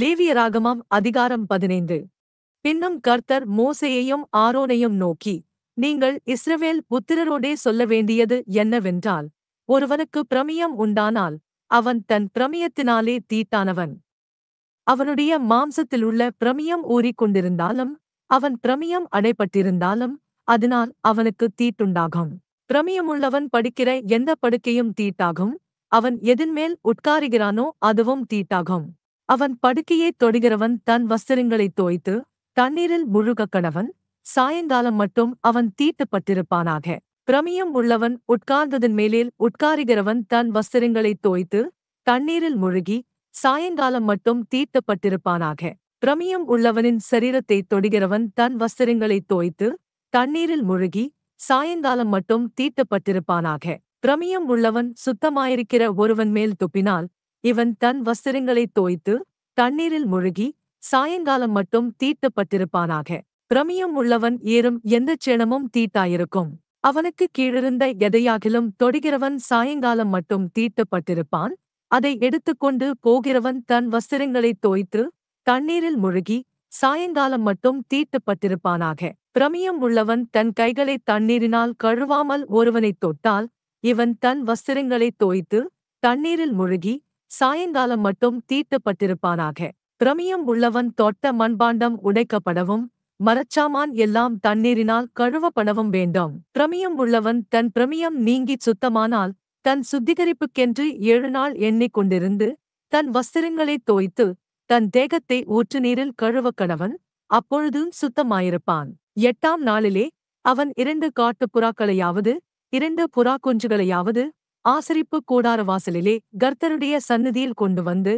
லேவியராகமம் அதிகாரம் பதினைந்து பின்னும் கர்த்தர் மோசையையும் ஆரோனையும் நோக்கி நீங்கள் இஸ்ரவேல் புத்திரரோடே சொல்ல வேண்டியது என்னவென்றால் ஒருவனுக்கு பிரமியம் உண்டானால் அவன் தன் பிரமியத்தினாலே தீட்டானவன் அவனுடைய மாம்சத்திலுள்ள பிரமியம் ஊறிக்கொண்டிருந்தாலும் அவன் பிரமியம் அடைப்பட்டிருந்தாலும் அதனால் அவனுக்கு தீட்டுண்டாகும் பிரமியமுள்ளவன் படுக்கிற எந்த படுக்கையும் தீட்டாகும் அவன் எதின்மேல் உட்காருகிறானோ அதுவும் தீட்டாகும் அவன் படுக்கையே தொடுகிறவன் தன் வஸ்திரங்களைத் தோய்த்து தண்ணீரில் முழுகக் கணவன் சாயங்காலம் மட்டும் அவன் தீட்டுப்பட்டிருப்பானாக பிரமியம் உள்ளவன் உட்கார்ந்ததன் மேலே உட்காருகிறவன் தன் வஸ்திரங்களைத் தோய்த்து தண்ணீரில் முழுகி சாயங்காலம் மட்டும் தீட்டப்பட்டிருப்பானாக பிரமியம் உள்ளவனின் சரீரத்தை தொடுகிறவன் தன் வஸ்திரங்களைத் தோய்த்து தண்ணீரில் முழுகி சாயங்காலம் மட்டும் தீட்டப்பட்டிருப்பானாக பிரமியம் உள்ளவன் சுத்தமாயிருக்கிற ஒருவன் மேல் துப்பினால் இவன் தன் வஸ்திரங்களை தோய்த்து தண்ணீரில் முழுகி சாயங்காலம் மட்டும் தீட்டப்பட்டிருப்பானாக பிரமியம் உள்ளவன் ஏறும் எந்த சேனமும் தீட்டாயிருக்கும் அவனுக்கு கீழிருந்த எதையாகிலும் தொடுகிறவன் சாயங்காலம் மட்டும் தீட்டப்பட்டிருப்பான் அதை எடுத்துக்கொண்டு போகிறவன் தன் வஸ்திரங்களை தோய்த்து தண்ணீரில் முழுகி சாயங்காலம் மட்டும் தீட்டப்பட்டிருப்பானாக பிரமியம் உள்ளவன் தன் கைகளை தண்ணீரினால் கழுவாமல் ஒருவனைத் தொட்டால் இவன் தன் வஸ்திரங்களை தோய்த்து தண்ணீரில் முழுகி சாயங்காலம் மட்டும் தீட்டப்பட்டிருப்பானாக பிரமியம் உள்ளவன் தொட்ட மண்பாண்டம் உடைக்கப்படவும் மரச்சாமான் எல்லாம் தண்ணீரினால் கழுவப்படவும் வேண்டும் பிரமியம் உள்ளவன் தன் பிரமியம் நீங்கிச் சுத்தமானால் தன் சுத்திகரிப்புக்கென்று ஏழு நாள் எண்ணிக்கொண்டிருந்து தன் வஸ்திரங்களை தோய்த்து தன் தேகத்தை ஊற்று நீரில் கழுவ கணவன் அப்பொழுதும் சுத்தமாயிருப்பான் எட்டாம் நாளிலே அவன் இரண்டு காட்டுப் புறாக்களையாவது இரண்டு புறா குஞ்சுகளையாவது ஆசரிப்பு கூடார வாசலிலே கர்த்தருடைய சந்நிதியில் கொண்டு வந்து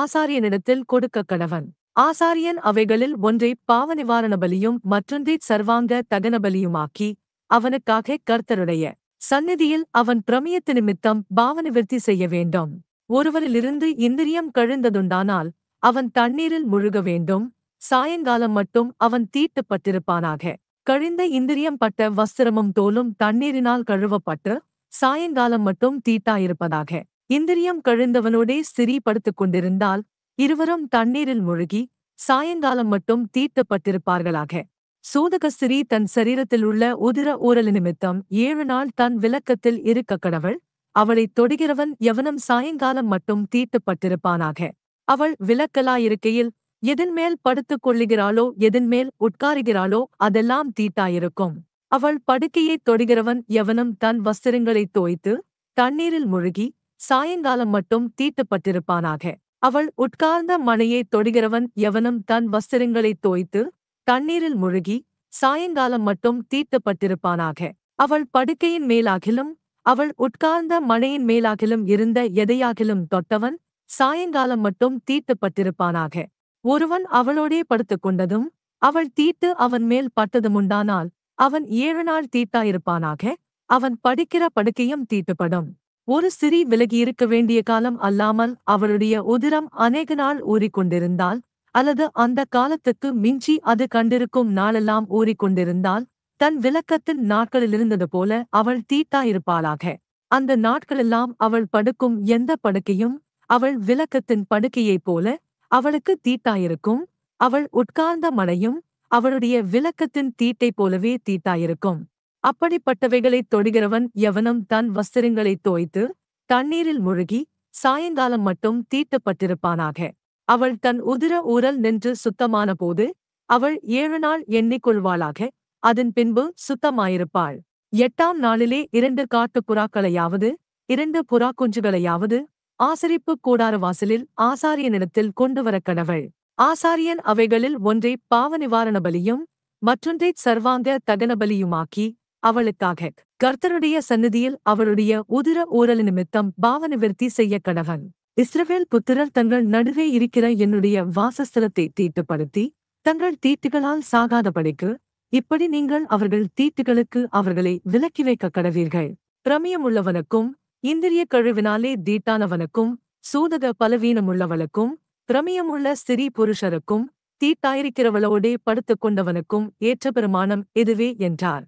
ஆசாரியனிடத்தில் கொடுக்க கடவன் ஆசாரியன் அவைகளில் ஒன்றை பாவ நிவாரண பலியும் மற்றொன்றை சர்வாங்க தகன பலியுமாக்கி அவனுக்காக கர்த்தருடைய சந்நிதியில் அவன் பிரமியத்து நிமித்தம் பாவநிவிற்த்தி செய்ய வேண்டும் ஒருவரிலிருந்து இந்திரியம் கழிந்ததுண்டானால் அவன் தண்ணீரில் முழுக வேண்டும் சாயங்காலம் மட்டும் அவன் தீட்டுப்பட்டிருப்பானாக கழிந்த இந்திரியம் பட்ட வஸ்திரமும் தோலும் தண்ணீரினால் கழுவப்பட்டு சாயங்காலம் மட்டும் தீட்டாயிருப்பதாக இந்திரியம் கழிந்தவனோடே சிரி படுத்துக் கொண்டிருந்தால் இருவரும் தண்ணீரில் முழுகி சாயங்காலம் மட்டும் தீட்டப்பட்டிருப்பார்களாக சோதகஸ்திரி தன் சரீரத்தில் உள்ள உதிர ஊரல் நிமித்தம் ஏழு நாள் தன் விளக்கத்தில் இருக்க கடவள் அவளைத் தொடுகிறவன் எவனும் சாயங்காலம் மட்டும் தீட்டுப்பட்டிருப்பானாக அவள் விளக்கலாயிருக்கையில் எதன்மேல் படுத்துக் கொள்ளுகிறாளோ எதன்மேல் உட்காருகிறாளோ அதெல்லாம் தீட்டாயிருக்கும் அவள் படுக்கையைத் தொடுகிறவன் எவனும் தன் வஸ்திரங்களைத் தோய்த்து தண்ணீரில் முழுகி சாயங்காலம் மட்டும் தீட்டுப்பட்டிருப்பானாக அவள் உட்கார்ந்த மழையைத் தொடுகிறவன் எவனும் தன் வஸ்திரங்களைத் தோய்த்து தண்ணீரில் முழுகி சாயங்காலம் மட்டும் தீட்டப்பட்டிருப்பானாக அவள் படுக்கையின் மேலாகிலும் அவள் உட்கார்ந்த மனையின் மேலாகிலும் இருந்த எதையாகிலும் தொட்டவன் சாயங்காலம் மட்டும் தீட்டுப்பட்டிருப்பானாக ஒருவன் அவளோடே படுத்துக்கொண்டதும் அவள் தீட்டு அவன் மேல் பட்டதுமுண்டானால் அவன் ஏழு நாள் தீட்டாயிருப்பானாக அவன் படிக்கிற படுக்கையும் தீட்டுப்படும் ஒரு சிறி விலகியிருக்க வேண்டிய காலம் அல்லாமல் அவளுடைய உதிரம் அநேக நாள் ஊறிக்கொண்டிருந்தால் அல்லது அந்த காலத்துக்கு மிஞ்சி அது கண்டிருக்கும் நாளெல்லாம் ஊறிக்கொண்டிருந்தால் தன் விளக்கத்தின் நாட்களில் இருந்தது போல அவள் தீட்டாயிருப்பாளாக அந்த நாட்களெல்லாம் அவள் படுக்கும் எந்த படுக்கையும் அவள் விளக்கத்தின் படுக்கையைப் போல அவளுக்கு தீட்டாயிருக்கும் அவள் உட்கார்ந்த மழையும் அவருடைய விளக்கத்தின் தீட்டை போலவே தீட்டாயிருக்கும் அப்படிப்பட்டவைகளைத் தொடுகிறவன் எவனும் தன் வஸ்திரங்களைத் தோய்த்து தண்ணீரில் முழுகி சாயங்காலம் மட்டும் தீட்டப்பட்டிருப்பானாக அவள் தன் உதிர ஊரல் நின்று சுத்தமான போது அவள் ஏழு நாள் எண்ணிக்கொள்வாளாக அதன் பின்பு சுத்தமாயிருப்பாள் எட்டாம் நாளிலே இரண்டு காட்டு புறாக்களையாவது இரண்டு புறா குஞ்சுகளையாவது ஆசரிப்பு கூடார வாசலில் ஆசாரியனிடத்தில் கொண்டுவர கடவள் ஆசாரியன் அவைகளில் ஒன்றை பாவநிவாரண பலியும் மற்றொன்றை சர்வாங்க தகனபலியுமாக்கி அவளுக்காக கர்த்தருடைய சன்னதியில் அவளுடைய உதிர ஊரல் நிமித்தம் பாவநிவர்த்தி செய்ய கடவன் இஸ்ரவேல் புத்திரர் தங்கள் நடுவே இருக்கிற என்னுடைய வாசஸ்தலத்தை தீட்டுப்படுத்தி தங்கள் தீட்டுகளால் சாகாதபடிக்கு இப்படி நீங்கள் அவர்கள் தீட்டுகளுக்கு அவர்களை விலக்கி வைக்க கடவீர்கள் பிரமியமுள்ளவனுக்கும் இந்திரிய கழிவினாலே தீட்டானவனுக்கும் சூதக பலவீனமுள்ளவனுக்கும் பிரமியமுள்ள ஸ்திரீ புருஷருக்கும் தீட்டாயிருக்கிறவளோடே படுத்துக் கொண்டவனுக்கும் ஏற்ற பெருமானம் எதுவே என்றார்